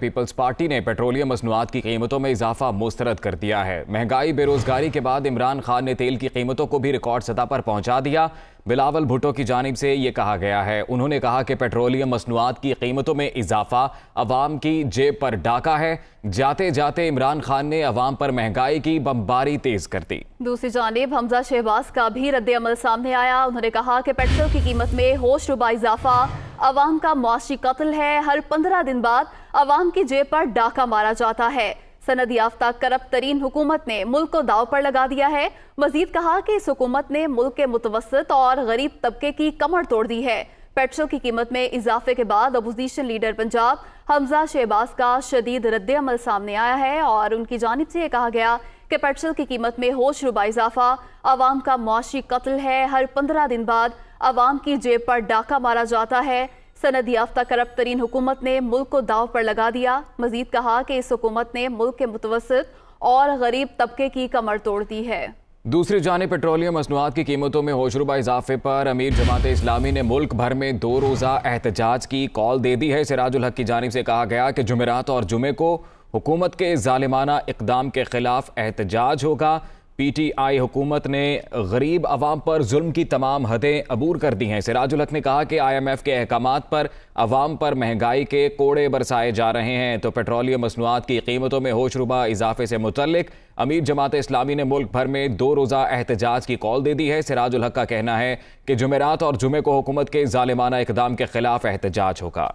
peoples party ने petroleum मसनूआत की कीमतों में इजाफा मुस्तरद कर दिया है महंगाई बेरोजगारी के बाद इमरान खान ने तेल की कीमतों को भी रिकॉर्ड सतह पर पहुंचा दिया बिलावल भुटो की जानब से ये कहा गया है उन्होंने कहा कि पेट्रोलियम मसनूआत की कीमतों में इजाफा अवाम की जेब पर डाका है जाते जाते इमरान खान ने अवाम पर महंगाई की बमबारी तेज कर दी दूसरी जानब हमजा शहबाज का भी रद्द अमल सामने आया उन्होंने कहा कि पेट्रोल की कीमत में होश रुबा इजाफा अवाम का मुआशी कत्ल है हर पंद्रह दिन बाद अवाम की जेब पर डाका मारा जाता है सनद याफ्ता करप तरीन हुकूमत ने मुल्क को दाव पर लगा दिया है मजीद कहा कि इस हुकूमत ने मुल्क के मुतवसत और गरीब तबके की कमर तोड़ दी है पेट्रोल की कीमत में इजाफे के बाद अपोजिशन लीडर पंजाब हमजा शहबाज का शदीद रद्द अमल सामने आया है और उनकी जानब से यह कहा गया पेट्रोल की कीमत में होश रुबा इजाफा आवाम का मुआशी कत्ल है हर पंद्रह दिन बाद आवाम की जेब पर डाका मारा जाता है सनद याफ्ता करप्ट तरीन हुकूमत ने मुल्क को दाव पर लगा दिया मजीद कहा कि इस हुकूमत ने मुल्क के मुतवसत और गरीब तबके की कमर तोड़ दी है दूसरी जाने पेट्रोलियम मसनूआत की कीमतों में होशरुबा इजाफे पर अमीर जमात इस्लामी ने मुल्क भर में दो रोज़ा एहतजाज की कॉल दे दी है सिराजुल हक की जानब से कहा गया कि जुमेरात और जुमे को हुकूमत के जालिमाना इकदाम के खिलाफ एहतजाज होगा पी टी आई हुकूमत ने गरीब आवाम पर जुल्म की तमाम हदें अबूर कर दी हैं सिराजुलक ने कहा कि आई एम एफ के अहकाम पर आवाम पर महंगाई के कोड़े बरसाए जा रहे हैं तो पेट्रोलियम मसनूआत की कीमतों में होशरुबा इजाफे से मुतलक अमीर जमात इस्लामी ने मुल्क भर में दो रोज़ा एहतजाज की कॉल दे दी है सिराजुल का कहना है कि जुमेरात और जुमे को हुकूमत के जालिमाना इकदाम के खिलाफ एहतजाज होगा